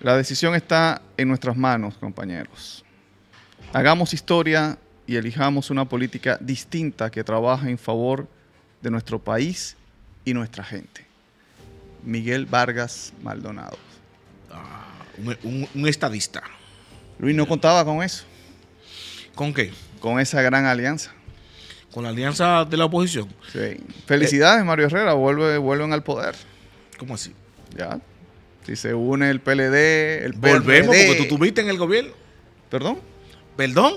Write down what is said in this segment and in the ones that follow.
La decisión está en nuestras manos, compañeros. Hagamos historia y elijamos una política distinta que trabaje en favor de nuestro país y nuestra gente. Miguel Vargas Maldonado. Ah, un, estadista. Luis no contaba con eso. ¿Con qué? Con esa gran alianza. Con la alianza de la oposición. Sí. Felicidades, Mario Herrera. vuelven al poder. ¿Cómo así? Ya. Si se une el PLD, el PLD. Volvemos, porque tú tuviste en el gobierno. ¿Perdón? Perdón,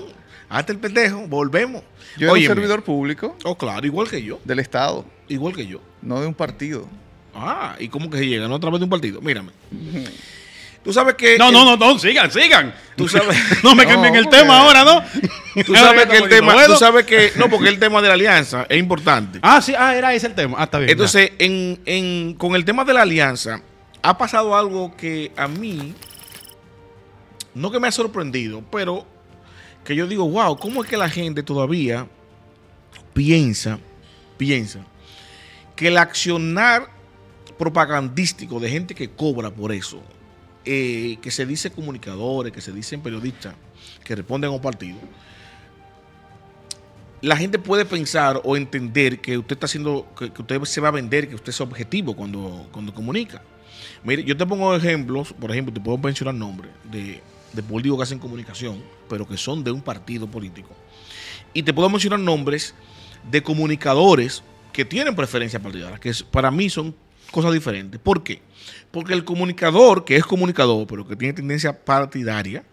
ah. hazte el pendejo, volvemos. Yo soy un servidor público. Oh, claro, igual que yo. Del Estado. Igual que yo. No de un partido. Ah, ¿y cómo que se llega? No a través de un partido. Mírame. Tú sabes que. No, no, no, sigan, sigan. Tú sabes. no me cambien el tema ahora, ¿no? Tú sabes que el tema. Tú sabes que. No, porque el tema de la alianza es importante. Ah, sí, ah, era ese el tema. Ah, está bien. Entonces, en, con el tema de la alianza, ha pasado algo que a mí, no que me ha sorprendido, pero que yo digo, wow, ¿cómo es que la gente todavía piensa, piensa, que el accionar propagandístico de gente que cobra por eso, eh, que se dice comunicadores, que se dicen periodistas, que responden a un partido, la gente puede pensar o entender que usted está haciendo, que, usted se va a vender, que usted es objetivo cuando, cuando comunica. Mire, yo te pongo ejemplos, por ejemplo, te puedo mencionar nombres de, de políticos que hacen comunicación, pero que son de un partido político. Y te puedo mencionar nombres de comunicadores que tienen preferencia partidaria, que para mí son cosas diferentes. ¿Por qué? Porque el comunicador, que es comunicador, pero que tiene tendencia partidaria,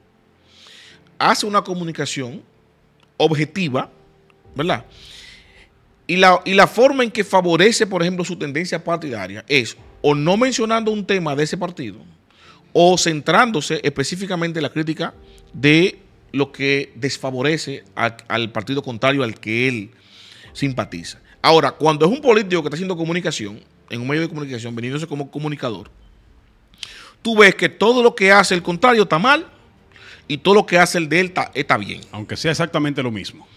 hace una comunicación objetiva, ¿verdad? Y y la forma en que favorece, por ejemplo, su tendencia partidaria es o no mencionando un tema de ese partido, o centrándose específicamente en la crítica de lo que desfavorece al partido contrario al que él simpatiza. Ahora, cuando es un político que está haciendo comunicación, en un medio de comunicación, veniéndose como comunicador, tú ves que todo lo que hace el contrario está mal y todo lo que hace el delta está bien. Aunque sea exactamente lo mismo.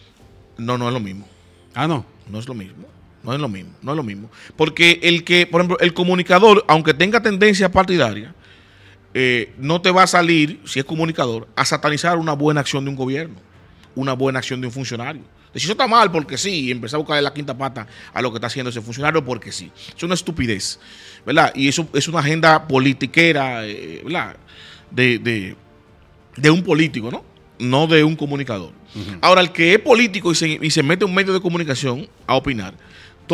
No, no es lo mismo. Ah, no. No es lo mismo. No es lo mismo, no es lo mismo. Porque el que, por ejemplo, el comunicador, aunque tenga tendencia partidaria, eh, no te va a salir, si es comunicador, a satanizar una buena acción de un gobierno, una buena acción de un funcionario. si eso está mal porque sí, y empezar a buscarle la quinta pata a lo que está haciendo ese funcionario porque sí. Es una estupidez, ¿verdad? Y eso es una agenda politiquera, eh, ¿verdad? De, un político, ¿no? No de un comunicador. Ahora, el que es político y se, y se mete a un medio de comunicación a opinar,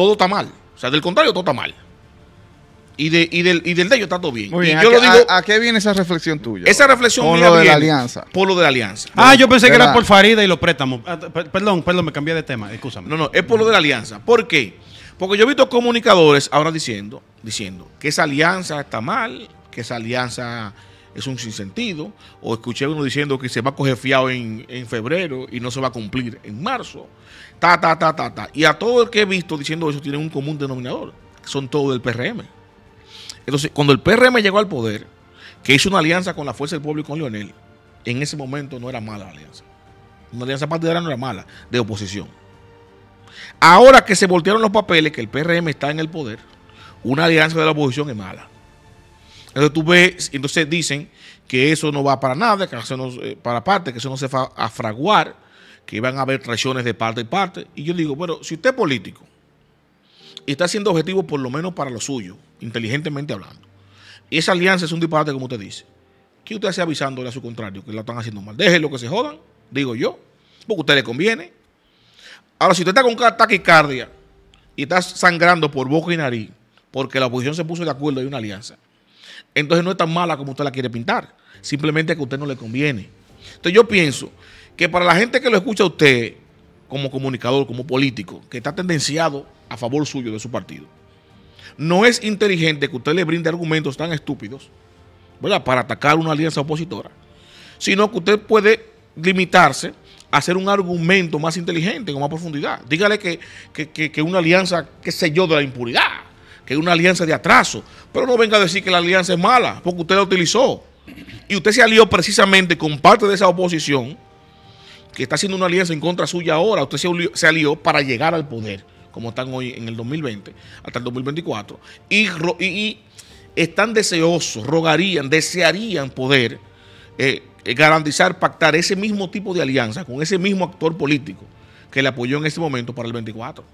todo está mal. O sea, del contrario, todo está mal. Y, de, del, y del de ellos está todo bien. Muy bien a, qué viene esa reflexión tuya? Esa reflexión por lo de la alianza. Por de la alianza. Ah, yo pensé que era por Farida y los préstamos. Ah, perdón, perdón, me cambié de tema, escúchame. No, no, es por lo de la alianza. ¿Por qué? Porque yo he visto comunicadores ahora diciendo, diciendo que esa alianza está mal, que esa alianza es un sinsentido, o escuché uno diciendo que se va a coger fiado en, en febrero y no se va a cumplir en marzo ta, ta, ta, ta, Y a todo el que he visto diciendo eso tienen un común denominador. Son todos del PRM. Entonces, cuando el PRM llegó al poder, que hizo una alianza con la Fuerza del Pueblo y con Lionel en ese momento no era mala la alianza. Una alianza partidaria no era mala, de oposición. Ahora que se voltearon los papeles, que el PRM está en el poder, una alianza de la oposición es mala. Entonces tú ves, entonces dicen que eso no va para nada, que eso no, eh, para parte, que eso no se va a fraguar que iban a haber traiciones de parte y parte. Y yo digo, bueno, si usted es político y está haciendo objetivo por lo menos para lo suyo, inteligentemente hablando, y esa alianza es un disparate como usted dice, ¿qué usted hace avisándole a su contrario que la están haciendo mal? lo que se jodan, digo yo, porque a usted le conviene. Ahora, si usted está con taquicardia y está sangrando por boca y nariz, porque la oposición se puso de acuerdo y una alianza, entonces no es tan mala como usted la quiere pintar. Simplemente que a usted no le conviene. Entonces yo pienso que para la gente que lo escucha a usted como comunicador, como político, que está tendenciado a favor suyo de su partido, no es inteligente que usted le brinde argumentos tan estúpidos, para atacar una alianza opositora, sino que usted puede limitarse a hacer un argumento más inteligente, con más profundidad. Dígale que, que, una alianza, qué sé yo, de la impunidad, que es una alianza de atraso, pero no venga a decir que la alianza es mala, porque usted la utilizó. Y usted se alió precisamente con parte de esa oposición que está haciendo una alianza en contra suya ahora, usted se alió, para llegar al poder, como están hoy en el 2020, hasta el 2024, y, están deseosos, rogarían, desearían poder eh, eh, garantizar, pactar ese mismo tipo de alianza con ese mismo actor político que le apoyó en ese momento para el 24.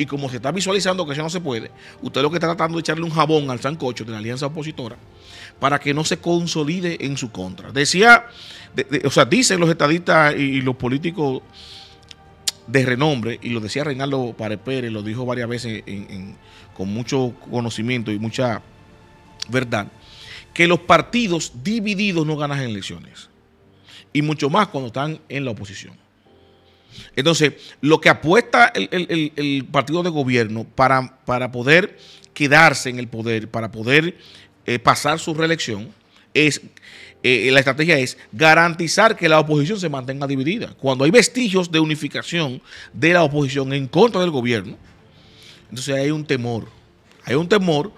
Y como se está visualizando que ya no se puede, usted lo que está tratando de echarle un jabón al sancocho de la alianza opositora para que no se consolide en su contra. Decía, o sea, dicen los estadistas y, los políticos de renombre, y lo decía Reinaldo Pare Pérez, lo dijo varias veces con mucho conocimiento y mucha verdad, que los partidos divididos no ganan en elecciones, y mucho más cuando están en la oposición. Entonces, lo que apuesta el, partido de gobierno para, para, poder quedarse en el poder, para poder eh, pasar su reelección, es eh, la estrategia es garantizar que la oposición se mantenga dividida. Cuando hay vestigios de unificación de la oposición en contra del gobierno, entonces hay un temor. Hay un temor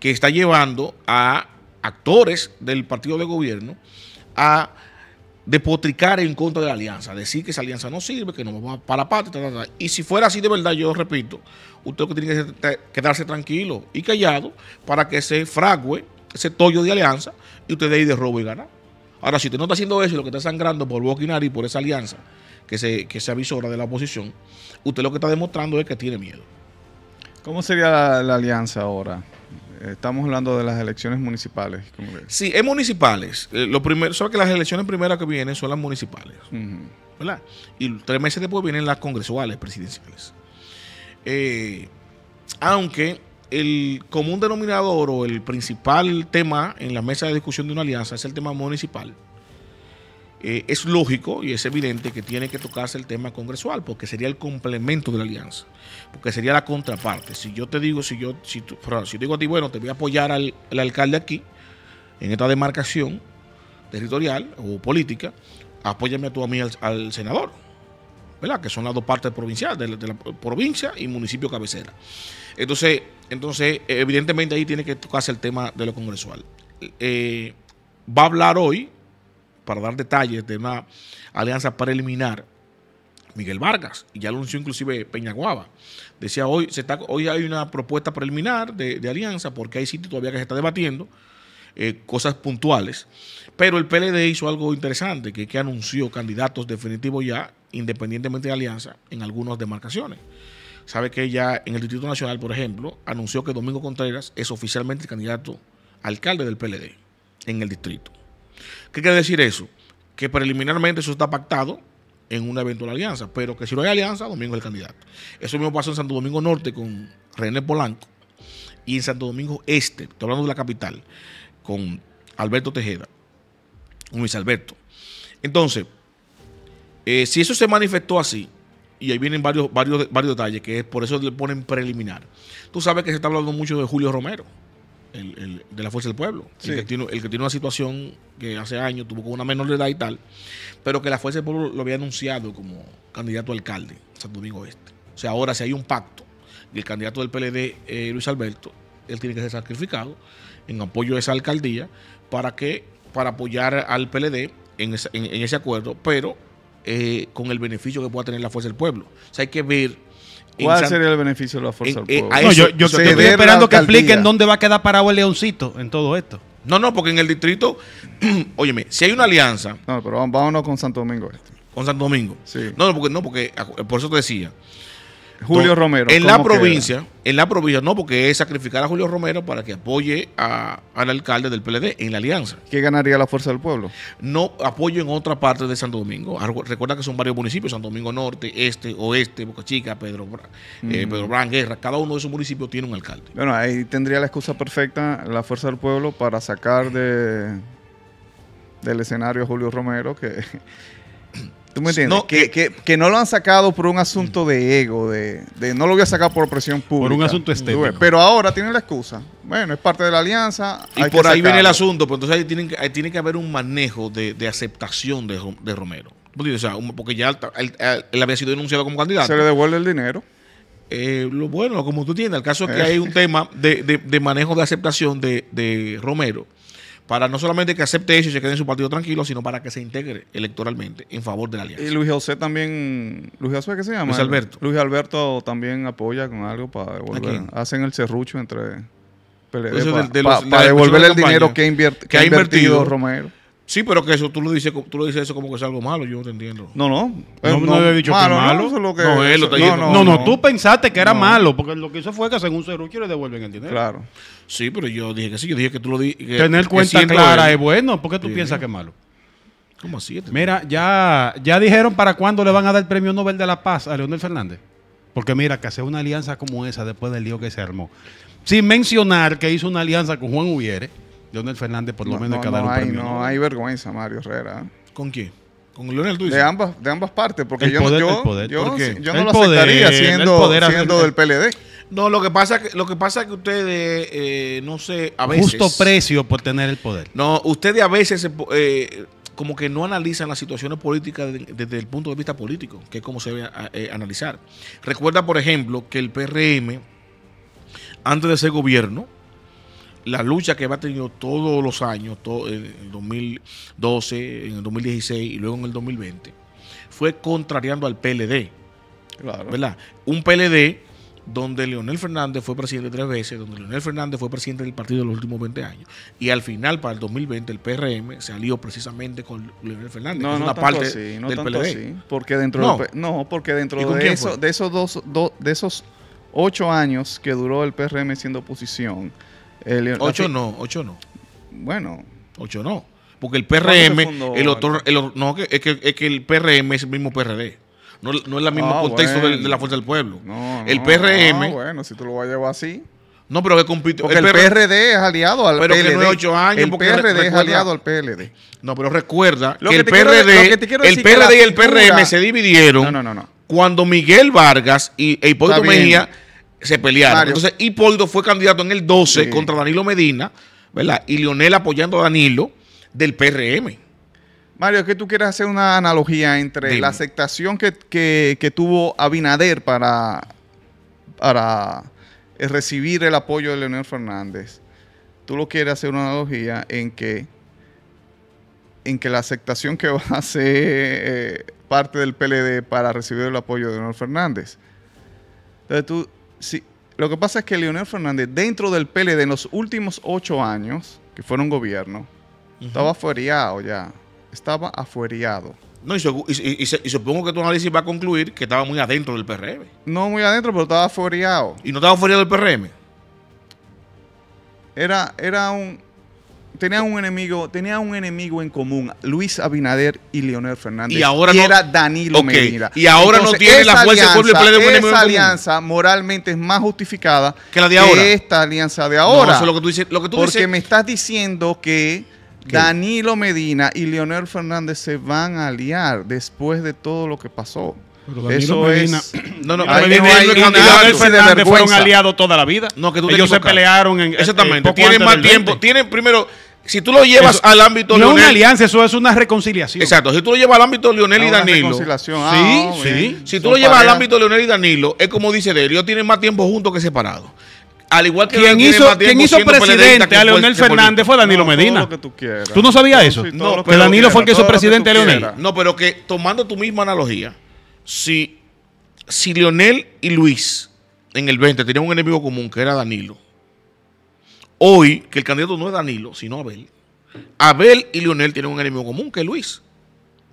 que está llevando a actores del partido de gobierno a de potricar en contra de la alianza, decir que esa alianza no sirve, que no va para la patria. Y si fuera así de verdad, yo repito, usted que tiene que quedarse tranquilo y callado para que se frague ese tollo de alianza y usted de ahí de robo y ganar. Ahora, si usted no está haciendo eso y lo que está sangrando por Boquinari y por esa alianza que se, que se de la oposición, usted lo que está demostrando es que tiene miedo. ¿Cómo sería la alianza ahora? Estamos hablando de las elecciones municipales. Sí, es municipales. Eh, lo primero, solo que las elecciones primeras que vienen son las municipales. Y tres meses después vienen las congresuales presidenciales. Eh, aunque el común denominador o el principal tema en la mesa de discusión de una alianza es el tema municipal. Eh, es lógico y es evidente que tiene que tocarse el tema congresual, porque sería el complemento de la alianza, porque sería la contraparte. Si yo te digo, si yo, si, tú, si digo a ti, bueno, te voy a apoyar al, alcalde aquí, en esta demarcación territorial o política, apóyame tú a mí al, al senador, ¿verdad? Que son las dos partes provinciales, de la, provincia y municipio cabecera. Entonces, entonces, evidentemente ahí tiene que tocarse el tema de lo congresual. Eh, va a hablar hoy para dar detalles de una alianza preliminar, Miguel Vargas, y ya lo anunció inclusive Peñaguaba. Decía hoy, se está, hoy hay una propuesta preliminar de, alianza, porque hay sitio todavía que se está debatiendo, eh, cosas puntuales. Pero el PLD hizo algo interesante, que, que anunció candidatos definitivos ya, independientemente de alianza, en algunas demarcaciones. Sabe que ya en el Distrito Nacional, por ejemplo, anunció que Domingo Contreras es oficialmente el candidato alcalde del PLD en el distrito. ¿Qué quiere decir eso? Que preliminarmente eso está pactado en una eventual alianza, pero que si no hay alianza, Domingo es el candidato. Eso mismo pasó en Santo Domingo Norte con René Polanco y en Santo Domingo Este, estoy hablando de la capital, con Alberto Tejeda, con Luis Alberto. Entonces, eh, si eso se manifestó así, y ahí vienen varios, varios, varios detalles, que es por eso le ponen preliminar. Tú sabes que se está hablando mucho de Julio Romero de la Fuerza del Pueblo. El, que tiene, una situación que hace años tuvo con una menor de edad y tal, pero que la Fuerza del Pueblo lo había anunciado como candidato a alcalde, Santo Domingo Este. O sea, ahora si hay un pacto y el candidato del PLD, eh, Luis Alberto, él tiene que ser sacrificado en apoyo de esa alcaldía para que para apoyar al PLD en, en, ese acuerdo, pero eh, con el beneficio que pueda tener la Fuerza del Pueblo. O sea, hay que ver ¿Cuál sería el beneficio de la fuerza del eh, pueblo? no, yo, estoy esperando que expliquen dónde va a quedar parado el leoncito en todo esto. No, no, porque en el distrito, óyeme, si hay una alianza. No, pero vámonos con Santo Domingo este. Con Santo Domingo. Sí. No, no, porque, no, porque ah, por eso te decía. Julio Romero. En la provincia, en la provincia, no, porque es sacrificar a Julio Romero para que apoye al alcalde del PLD en la alianza. ¿Qué ganaría la fuerza del pueblo? No, apoyo en otra parte de Santo Domingo. Recuerda que son varios municipios, Santo Domingo Norte, Este, Oeste, Boca Chica, Pedro, eh, mm. Pedro Guerra. Cada uno de esos municipios tiene un alcalde. Bueno, ahí tendría la excusa perfecta la fuerza del pueblo para sacar de del escenario a Julio Romero que ¿Tú me entiendes? Eh, que, que, no lo han sacado por un asunto de ego, de, no lo voy a sacar por presión pública. Por un asunto estético. Pero ahora tienen la excusa. Bueno, es parte de la alianza. Y por ahí viene el asunto, pero pues entonces ahí, tienen, ahí tiene que haber un manejo de, aceptación de, de, Romero. porque ya él, había sido denunciado como candidato. Se le devuelve el dinero. Eh, lo bueno, como tú tienes, el caso es que eh. hay un tema de, manejo de aceptación de Romero para no solamente que acepte eso y se quede en su partido tranquilo, sino para que se integre electoralmente en favor de la alianza. Y Luis José también, Luis José, ¿qué se llama? Luis Alberto. Luis Alberto también apoya con algo para devolver. Hacen el cerrucho entre PLD, para, devolverle el dinero que, ha invertido Romero. Sí, pero que eso tú lo dices, tú lo dices eso como que es algo malo, yo no entiendo. No, no. Eh, no, no, dicho que es malo. No, no tú pensaste que era malo, porque lo que hizo fue que según Cerrucho le devuelven el dinero. Claro. Sí, pero yo dije que sí, yo dije que tú lo dijiste. Tener cuenta clara es bueno, porque qué tú piensas que es malo? ¿Cómo así? Este mira, ya, ya dijeron para cuándo le van a dar el premio Nobel de la Paz a Leonel Fernández. Porque mira, que hacer una alianza como esa después del lío que se armó. Sin mencionar que hizo una alianza con Juan Uriere. Leonel Fernández por lo menos no, cada no hay, no hay vergüenza, Mario Herrera. ¿eh? ¿Con quién? Con Leonel Duiz. De ambas, de ambas partes, porque yo, yo, no lo aceptaría siendo, del PLD. No, lo que pasa que lo que pasa que ustedes eh, no sé, a veces justo precio por tener el poder. No, ustedes a veces eh, como que no analizan las situaciones políticas desde el punto de vista político, que es como se debe analizar. Recuerda, por ejemplo, que el PRM antes de ser gobierno la lucha que va tenido todos los años, en el 2012, en el 2016 y luego en el 2020, fue contrariando al PLD. Claro. ¿Verdad? Un PLD donde Leonel Fernández fue presidente tres veces, donde Leonel Fernández fue presidente del partido en los últimos 20 años. Y al final, para el 2020, el PRM se alió precisamente con Leonel Fernández. No, es no una parte no del PLD. porque dentro no. no, porque dentro de, de, esos de esos ocho años que duró el PRM siendo oposición, 8 no, 8 no. Bueno. 8 no. Porque el PRM, el otro, el, no, es que, es que el PRM es el mismo PRD. No, no es el mismo contexto de, la fuerza del pueblo. el PRM. bueno, si tú lo vas a llevar así. No, pero que compite. el, PRD es aliado al PLD. El PRD es aliado al PLD. No, pero recuerda que, el PRD, el PRD y el PRM se dividieron cuando Miguel Vargas y e Hipólito Mejía se pelearon. Entonces, Hipólito fue candidato en el 12 contra Danilo Medina, ¿verdad? Y Lionel apoyando a Danilo del PRM. Mario, es que tú quieres hacer una analogía entre la aceptación que, tuvo Abinader para, para recibir el apoyo de Leonel Fernández. Tú lo quieres hacer una analogía en que, en que la aceptación que va a ser eh, parte del PLD para recibir el apoyo de Leonel Fernández. Entonces tú sí, lo que pasa es que Leonel Fernández, dentro del PLD, en los últimos ocho años, que fueron gobierno, estaba afuereado ya. Estaba afuereado. No, y, supongo que tu análisis va a concluir que estaba muy adentro del PRM. No muy adentro, pero estaba afuereado. ¿Y no estaba afuereado del PRM? Era, era un. Tenía un enemigo, tenía un enemigo en común, Luis Abinader y Leonel Fernández. Y ahora era Danilo Medina. Y ahora no tiene la fuerza del pueblo Esa alianza moralmente es más justificada que la de ahora. Que esta alianza de ahora. eso es lo que tú dices, Porque me estás diciendo que Danilo Medina y Leonel Fernández se van a aliar después de todo lo que pasó. Eso es. No, no, no Fernández fueron aliados toda la vida. No, que tú Ellos se pelearon en. Eh, eh, Exactamente. tienen más tiempo. Tienen primero si tú lo llevas al ámbito no es una alianza, eso es una reconciliación. Exacto, si tú lo llevas al ámbito Leonel y Danilo. Reconciliación. sí, ah, sí. Si tú lo llevas al ámbito de Leonel y Danilo, es como dice él, ellos tienen más tiempo juntos que separados. Al igual que quien hizo, quien hizo presidente a Leonel Fernández fue Danilo Medina. tú, tú, no sabías eso? Sí, no, que Danilo fue el que hizo presidente a Leonel. No, pero que tomando tu misma analogía, si, si Leonel y Luis en el 20 tenían un enemigo común que era Danilo, hoy que el candidato no es Danilo, sino Abel. Abel y Lionel tienen un enemigo común, que es Luis,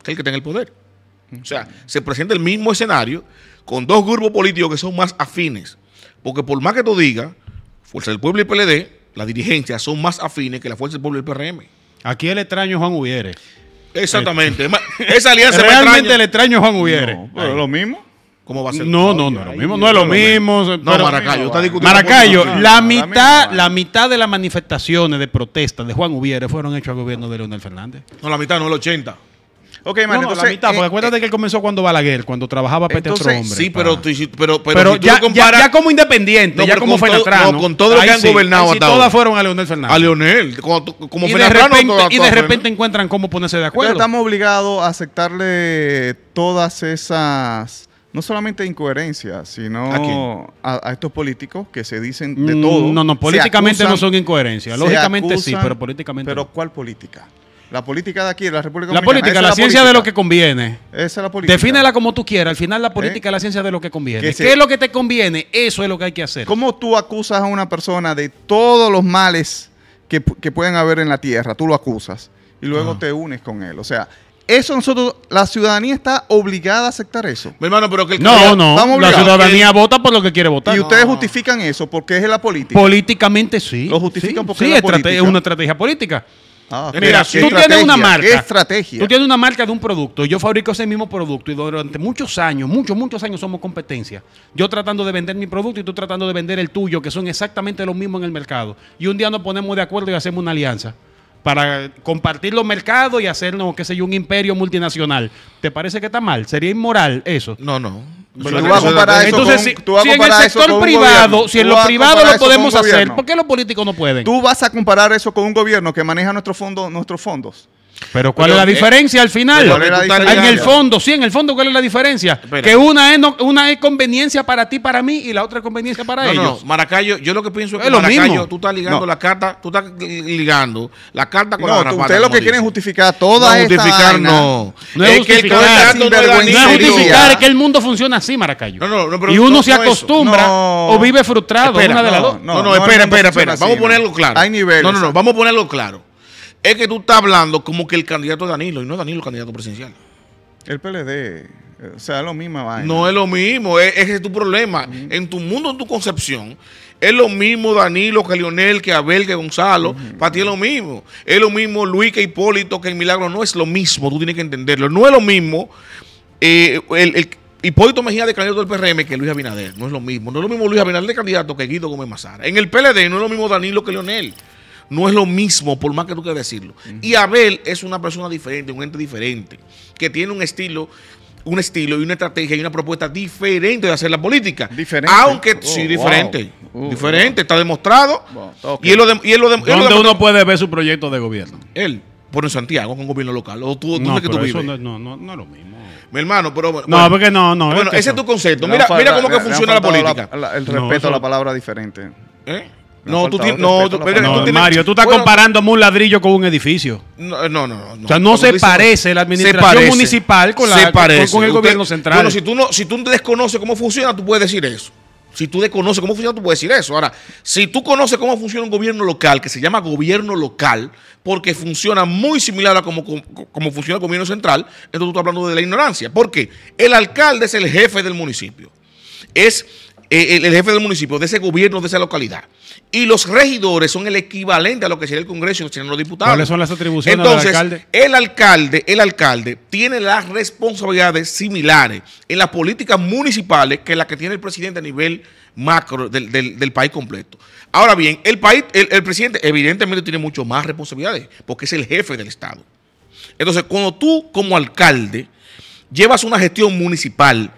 que es el que tiene el poder. O sea, se presenta el mismo escenario con dos grupos políticos que son más afines. Porque por más que tú digas, Fuerza del Pueblo y PLD, las dirigencias son más afines que la Fuerza del Pueblo y el PRM. Aquí el extraño Juan Uriere. Exactamente. Eh, esa alianza Realmente el extraño Juan Uriere. pero lo mismo. ¿Cómo va a ser? No, no, no, es lo mismo. No es lo mismo. No, Maracayo, está discutiendo. Maracayo, la mitad, la mitad de las manifestaciones de protesta de Juan Ubiere fueron hechas al gobierno de Leonel Fernández. No, la mitad, no, el 80. Ok, imagínate, la mitad, porque eh, acuérdate eh, que él comenzó cuando Balaguer, cuando trabajaba Pete otro hombre. Sí, pero, ah. pero, pero, tú ya, comparas, ya, como independiente, ya como Felatrano. con todo lo que han gobernado hasta todas fueron a Leonel Fernández. A Leonel, como, como y, de repente, y de repente encuentran cómo ponerse de acuerdo. estamos obligados a aceptarle todas esas no solamente incoherencia, sino ¿A, estos políticos que se dicen de mm, todo. No, no, políticamente no son incoherencia. Lógicamente sí, pero políticamente. Pero ¿cuál política? La política de aquí, de la República Dominicana. La política, la, la ciencia de lo que conviene. Esa es la política. Defínela como tú quieras. Al final, la política ¿Eh? es la ciencia de lo que conviene. ¿Qué es lo que te conviene? Eso es lo que hay que hacer. ¿Cómo tú acusas a una persona de todos los males que, pueden haber en la tierra? Tú lo acusas y luego ah. te unes con él. O sea, eso nosotros, la ciudadanía está obligada a aceptar eso. hermano, pero No, no. La ciudadanía eh, vota por lo que quiere votar. Y ustedes justifican eso porque es la política. Políticamente sí. Lo justifican porque es, una estrategia política. Ah, Mira, tú tienes una marca, ¿qué estrategia? tú tienes una marca de un producto, yo fabrico ese mismo producto y durante muchos años, muchos, muchos años somos competencia. Yo tratando de vender mi producto y tú tratando de vender el tuyo, que son exactamente los mismos en el mercado. Y un día nos ponemos de acuerdo y hacemos una alianza para compartir los mercados y hacernos, qué sé yo, un imperio multinacional. ¿Te parece que está mal? ¿Sería inmoral eso? No, no. tú vas a comparar Entonces, si, en el sector privado, si en lo privado lo podemos hacer, ¿por qué los políticos no pueden? Tú vas a comparar eso con un gobierno que maneja nuestros fondos, nuestros fondos pero ¿cuál es la diferencia al final? En el fondo, sí, en el fondo, ¿cuál es la diferencia? Que una es, no, una es conveniencia para ti, para mí, y la otra es conveniencia para ellos. No, Maracayo, yo lo que pienso es, que lo Maracayo, mismo. tú estás ligando la carta, tú estás ligando la carta con la No, Ustedes lo que quieren justificar toda no, justificar, No, no es, justificar, que el no, es justificar, que el mundo funciona así, Maracayo. Pero y uno se acostumbra o vive frustrado, una de las dos. No, no, espera, espera, espera. Vamos a ponerlo claro. Hay niveles. No, no, no, vamos a ponerlo claro es que tú estás hablando como que el candidato es Danilo y no es Danilo el candidato presidencial. El PLD, eh, o sea, es lo mismo. Vaina. No es lo mismo, es, ese es tu problema. En tu mundo, en tu concepción, es lo mismo Danilo que Leonel, que Abel, que Gonzalo. Para ti es lo mismo. Es lo mismo Luis que Hipólito, que el Milagro. No es lo mismo, tú tienes que entenderlo. No es lo mismo eh, Hipólito Mejía de candidato del PRM que Luis Abinader. No es lo mismo. No es lo mismo Luis Abinader de candidato que Guido Gómez Mazara. En el PLD no es lo mismo Danilo que Leonel no es lo mismo, por más que tú quieras decirlo. Y Abel es una persona diferente, un ente diferente, que tiene un estilo un estilo y una estrategia y una propuesta diferente de hacer la política. Diferente. Aunque oh, sí, diferente. Uh, diferente, uh. está demostrado. ¿Dónde uno puede ver su proyecto de gobierno? Él, por en Santiago, con gobierno local. O tú, no, que tú vives. No, no, no, no es lo mismo. Mi hermano, pero. no, porque no, no. Bueno, ese es tu concepto. Mira, mira cómo que funciona la política. el respeto a la palabra diferente. ¿Eh? No, tú, Mario, tú estás comparando un ladrillo con un edificio. No, eh, no, no. o sea, no se parece la administración municipal con, la, con, el gobierno central. Bueno, si tú, no, si tú desconoces cómo funciona, tú puedes decir eso. Si tú desconoces cómo funciona, tú puedes decir eso. Ahora, si tú conoces cómo funciona un gobierno local, que se llama gobierno local, porque funciona muy similar a cómo funciona el gobierno central, entonces tú estás hablando de la ignorancia. ¿Por qué? El alcalde es el jefe del municipio. Es eh, el, jefe del municipio, de ese gobierno, de esa localidad. Y los regidores son el equivalente a lo que sería el Congreso, que serían los diputados. ¿Cuáles son las atribuciones Entonces, del alcalde? El alcalde, el alcalde tiene las responsabilidades similares en las políticas municipales que las que tiene el presidente a nivel macro del, país completo. Ahora bien, el país, el presidente evidentemente tiene mucho más responsabilidades porque es el jefe del Estado. Entonces, cuando tú como alcalde llevas una gestión municipal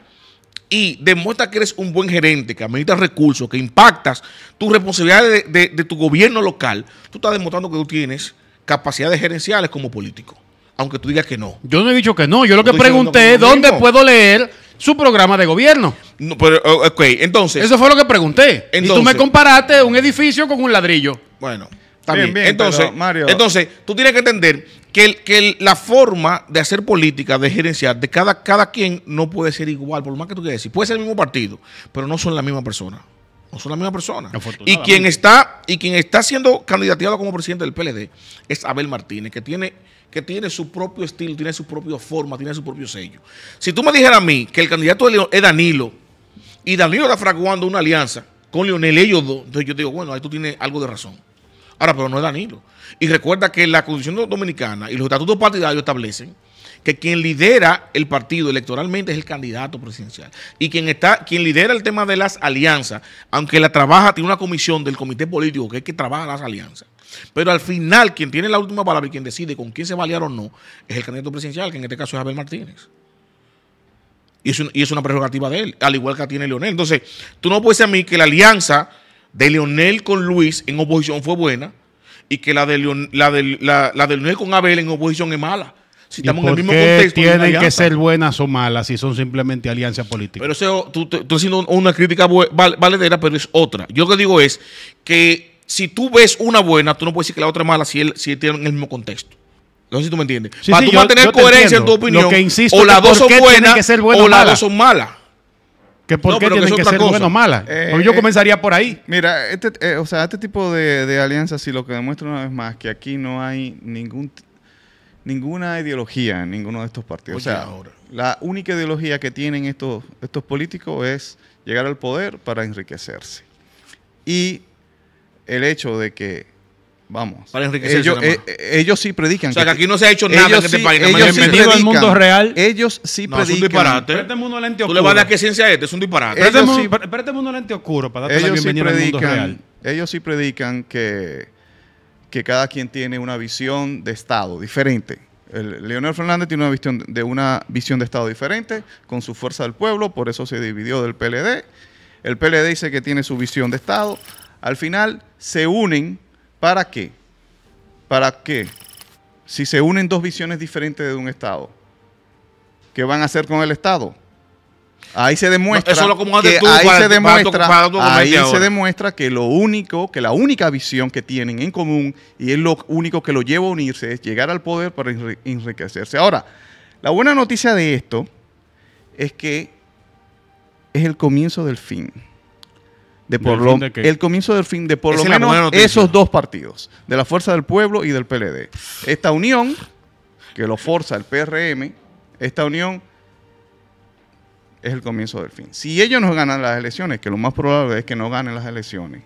y demuestra que eres un buen gerente, que administras recursos, que impactas tus responsabilidades de, tu gobierno local, tú estás demostrando que tú tienes capacidades gerenciales como político, aunque tú digas que no. Yo no he dicho que no, yo lo que pregunté es dónde puedo leer su programa de gobierno. entonces. Eso fue lo que pregunté. y tú me comparaste un edificio con un ladrillo. Bueno, también. entonces, Mario. entonces, tú tienes que entender que, la forma de hacer política, de gerenciar, de cada, cada quien no puede ser igual, por lo más que tú quieras decir. Puede ser el mismo partido, pero no son la misma persona. No son la misma persona. Y quien está, y quien está siendo candidateado como presidente del PLD es Abel Martínez, que tiene, que tiene su propio estilo, tiene su propia forma, tiene su propio sello. Si tú me dijeras a mí que el candidato es Danilo, y Danilo está fraguando una alianza con Leonel ellos dos, entonces yo digo, bueno, ahí tú tienes algo de razón. Ahora, pero no es Danilo. Y recuerda que la Constitución Dominicana y los estatutos partidarios establecen que quien lidera el partido electoralmente es el candidato presidencial. Y quien está, quien lidera el tema de las alianzas, aunque la trabaja, tiene una comisión del comité político que es que trabaja las alianzas. Pero al final, quien tiene la última palabra y quien decide con quién se va a liar o no, es el candidato presidencial, que en este caso es Abel Martínez. Y es, una prerrogativa de él, al igual que tiene Leonel. Entonces, tú no puedes decir a mí que la alianza de Leonel con Luis en oposición fue buena y que la de, la, de Leonel con Abel en oposición es mala. Si estamos en el mismo contexto. Tienen que ser buenas o malas si son simplemente alianzas políticas. Pero eso, tú, estás haciendo una crítica valedera, pero es otra. Yo lo que digo es que si tú ves una buena, tú no puedes decir que la otra es mala si, si tienen el mismo contexto. No sé si tú me entiendes. Para tú vas mantener tener coherencia en tu opinión, o las dos son buenas o las dos son malas por qué tienen que, mala? Eh, yo eh, comenzaría por ahí. Mira, este, eh, o sea, este tipo de, alianzas, sí, lo que demuestra una vez más, que aquí no hay ningún ninguna ideología en ninguno de estos partidos. la única ideología que tienen estos, estos políticos es llegar al poder para enriquecerse. Y el hecho de que Vamos. Para enriquecerse. Eh, ellos, sí predican. O sea, que, aquí no se ha hecho nada en este sí, país. Ellos sí predican, mundo real. Ellos sí predican. Es un disparate. Espérate mundo lente oscuro. Tú le vas a dar qué ciencia es este, es un disparate. Espérate sí, mundo, este mundo oscuro para darte la bienvenida al mundo real. Ellos sí predican que, que cada quien tiene una visión de Estado diferente. El Leonel Fernández tiene una visión de una visión de Estado diferente, con su fuerza del pueblo, por eso se dividió del PLD. El PLD dice que tiene su visión de Estado. Al final se unen ¿Para qué? ¿Para qué? Si se unen dos visiones diferentes de un Estado, ¿qué van a hacer con el Estado? Ahí se demuestra que ahí se demuestra que lo único, que la única visión que tienen en común y es lo único que lo lleva a unirse es llegar al poder para enriquecerse. Ahora, la buena noticia de esto es que es el comienzo del fin por el comienzo del fin de por lo menos esos dos partidos, de la Fuerza del Pueblo y del PLD. Esta unión, que lo forza el PRM, esta unión es el comienzo del fin. Si ellos no ganan las elecciones, que lo más probable es que no ganen las elecciones,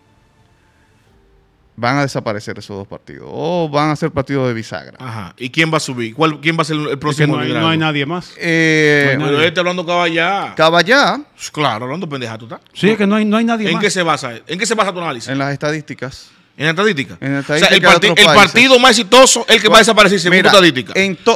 van a desaparecer esos dos partidos o van a ser partidos de bisagra. Ajá. ¿Y quién va a subir? ¿Cuál, ¿Quién va a ser el próximo? No hay, no hay, nadie más. Eh, no hay Está hablando Caballá. Caballá. Pues claro, hablando pendeja tú Sí, es que no hay, no hay nadie ¿En Qué se basa, ¿En qué se basa tu análisis? En las estadísticas. En las estadística. En estadística o sea, el, partido el partido más exitoso el que va a desaparecer según estadística.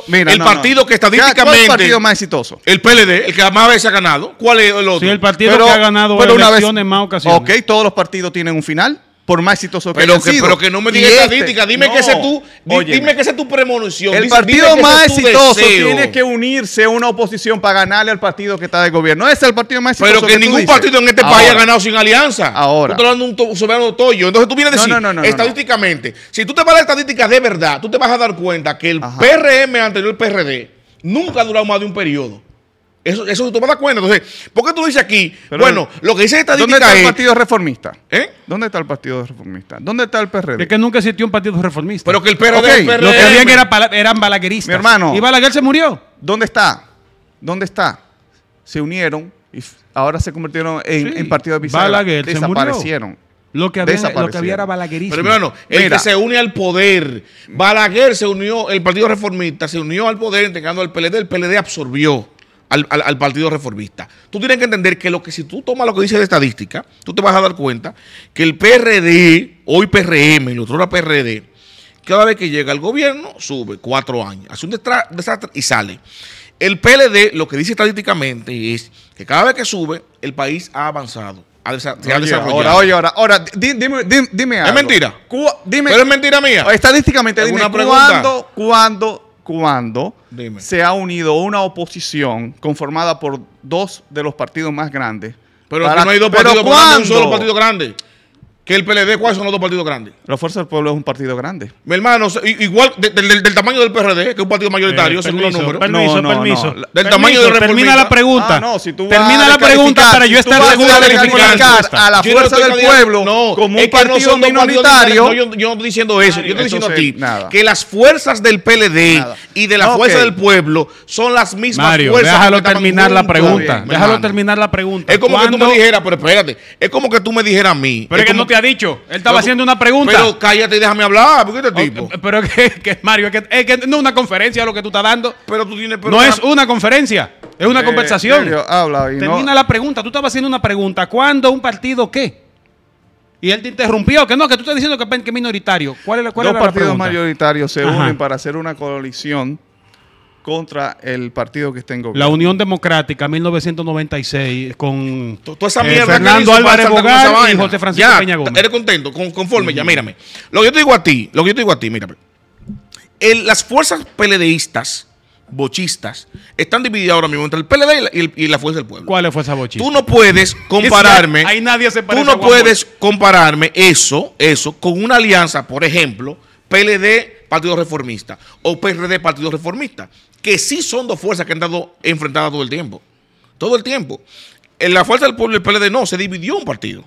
Mira, el partido que estadísticamente. ¿Cuál es el partido más exitoso? El PLD, el que más veces ha ganado. ¿Cuál es el otro? Sí, el partido que ha ganado pero elecciones una vez, más ocasiones. Ok, todos los partidos tienen un final por más exitoso que pero que, Pero que no me digas estadística, dime que ese tú, dime que es tu premonición. El partido más exitoso tiene que unirse a una oposición para ganarle al partido que está de gobierno. Ese es el partido más exitoso. Pero que, ningún partido en este país ha ganado sin alianza. Ahora. Tú estás dando un soberano toyo. Entonces tú vienes a decir, no, no, estadísticamente, si tú te vas a la estadística de verdad, tú te vas a dar cuenta que el PRM anterior al PRD nunca ha durado más de un periodo. Eso, eso tú me das cuenta. Entonces, ¿por qué tú dices aquí? bueno, lo que dice ¿Dónde está el Partido Reformista? ¿Eh? ¿Dónde está el Partido Reformista? ¿Dónde está el PRD? Es que nunca existió un Partido Reformista. Pero que el PRD, Lo que habían eran balagueristas. Mi hermano. Y Balaguer se murió. ¿Dónde está? ¿Dónde está? Se unieron y ahora se convirtieron en, partido de Balaguer Desaparecieron. Se murió. Lo que, había, lo que había era balaguerismo. Pero hermano, el que se une al poder. Balaguer se unió, el Partido Reformista se unió al poder entregando al PLD. El PLD absorbió al, Partido Reformista. Tú tienes que entender que lo que si tú tomas lo que dice de estadística, tú te vas a dar cuenta que el PRD, hoy PRM, el otro era PRD, cada vez que llega al gobierno, sube cuatro años, hace un desastre y sale. El PLD lo que dice estadísticamente es que cada vez que sube, el país ha avanzado. Ahora, oye, ahora, ahora dime, dime, dime algo. Es mentira. dime, Pero es mentira mía. Estadísticamente, dime, pregunta? ¿cuándo, cuándo cuando se ha unido una oposición conformada por dos de los partidos más grandes. Pero no hay dos partidos, cuando, partido grande que el PLD, ¿cuáles son los dos partidos grandes? La Fuerza del Pueblo es un partido grande. Mi hermano, igual del, tamaño del PRD, que es un partido mayoritario, eh, según permiso, los números. Permiso, permiso. Del tamaño del Termina la pregunta. Ah, no, si tú termina la pregunta para yo estar seguro de calificar a la Fuerza del Pueblo como un partido minoritario. yo, no estoy diciendo eso. yo estoy diciendo a ti que las fuerzas del PLD y de la Fuerza del Pueblo son las mismas fuerzas. Déjalo terminar la pregunta. Déjalo terminar la pregunta. Es como que tú me dijeras, pero espérate, es como que tú me dijeras a mí. Pero que dicho. Él estaba haciendo una pregunta. Pero cállate y déjame hablar, porque este oh, tipo. Eh, pero que, que Mario, es que, es que no es una conferencia lo que tú estás dando. Pero tú tienes. no es una conferencia, es una eh, conversación. habla y Termina la pregunta. Tú estabas haciendo una pregunta. ¿Cuándo un partido qué? Y él te interrumpió, que no, que tú estás diciendo que es minoritario. ¿Cuál es la pregunta? Dos partidos mayoritarios se unen para hacer una coalición contra el partido que está en gobierno. La Unión Democrática, 1996, con eh, Fernando Álvarez Bogar y José Francisco Peña Gómez. Eres contento, conforme, ya, mm. mírame. Lo que yo te digo a ti, lo que yo te digo a ti, mírame. las fuerzas peledeístas, bochistas, están divididas ahora mismo entre el PLD y la, Fuerza del Pueblo. ¿Cuál es Fuerza Bochista? Tú no puedes compararme. Tú no puedes compararme eso, eso, con una alianza, por ejemplo, PLD Partido Reformista o PRD Partido Reformista que sí son dos fuerzas que han estado enfrentadas todo el tiempo. Todo el tiempo. En la fuerza del pueblo el PLD no, se dividió un partido.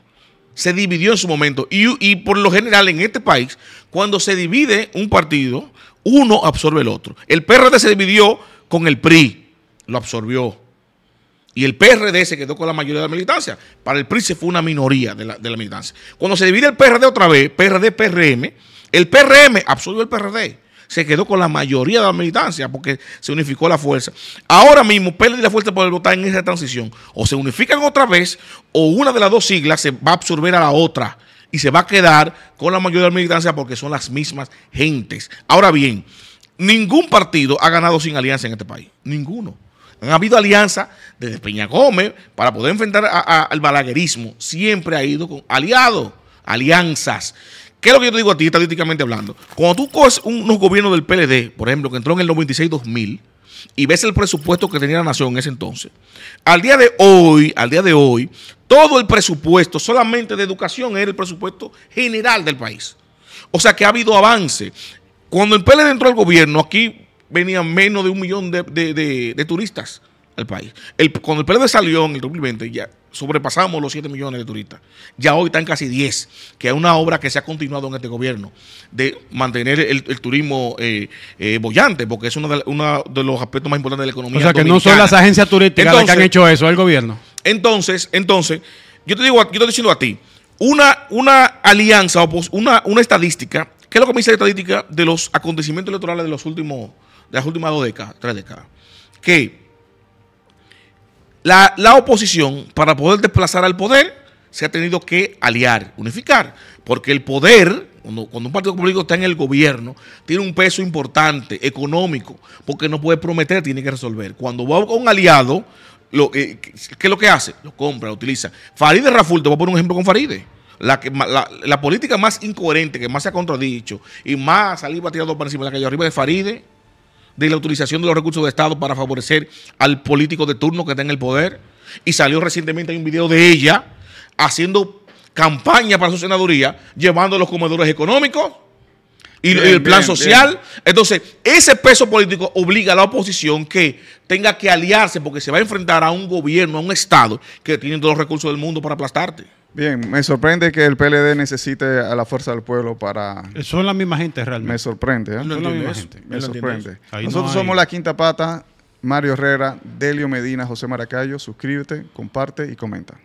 Se dividió en su momento. Y, por lo general en este país, cuando se divide un partido, uno absorbe el otro. El PRD se dividió con el PRI, lo absorbió. Y el PRD se quedó con la mayoría de la militancia. Para el PRI se fue una minoría de la, de la militancia. Cuando se divide el PRD otra vez, PRD-PRM, el PRM absorbió el PRD se quedó con la mayoría de la militancia porque se unificó la fuerza. Ahora mismo y la fuerza por votar en esa transición. O se unifican otra vez o una de las dos siglas se va a absorber a la otra y se va a quedar con la mayoría de la militancia porque son las mismas gentes. Ahora bien, ningún partido ha ganado sin alianza en este país. Ninguno. Han habido alianza desde Peña Gómez para poder enfrentar al balaguerismo. Siempre ha ido con aliados, alianzas. ¿Qué es lo que yo te digo a ti, estadísticamente hablando? Cuando tú coges unos gobiernos del PLD, por ejemplo, que entró en el 96-2000, y ves el presupuesto que tenía la nación en ese entonces, al día de hoy, al día de hoy, todo el presupuesto solamente de educación era el presupuesto general del país. O sea que ha habido avance. Cuando el PLD entró al gobierno, aquí venían menos de un millón de, turistas al país. cuando el PLD salió en el 2020, ya sobrepasamos los 7 millones de turistas. Ya hoy están casi 10, que es una obra que se ha continuado en este gobierno de mantener el, turismo eh, eh, bollante, porque es uno de, los aspectos más importantes de la economía. O sea, que no son las agencias turísticas que han hecho eso, el gobierno. Entonces, entonces, yo te digo, yo te estoy diciendo a ti, una, una alianza, una, una estadística, ¿qué es lo que me dice la estadística de los acontecimientos electorales de los últimos, de las últimas dos décadas, tres décadas? Que la, oposición, para poder desplazar al poder, se ha tenido que aliar, unificar, porque el poder, cuando, un partido político está en el gobierno, tiene un peso importante, económico, porque no puede prometer, tiene que resolver. Cuando va con un aliado, lo, eh, ¿qué es lo que hace? Lo compra, lo utiliza. Faride Raful, te voy a poner un ejemplo con Faride. La, que, la, la política más incoherente, que más se ha contradicho y más saliva tirado para encima de la arriba de Faride, de la utilización de los recursos de Estado para favorecer al político de turno que está en el poder. Y salió recientemente un video de ella haciendo campaña para su senaduría, llevando los comedores económicos y, el plan social. Entonces, ese peso político obliga a la oposición que tenga que aliarse porque se va a enfrentar a un gobierno, a un Estado que tiene todos los recursos del mundo para aplastarte. Bien, me sorprende que el PLD necesite a la fuerza del pueblo para... Son la misma gente realmente. Me sorprende. ¿eh? Son la misma gente. Me sorprende. Nosotros somos la quinta pata. Mario Herrera, Delio Medina, José Maracayo. Suscríbete, comparte y comenta.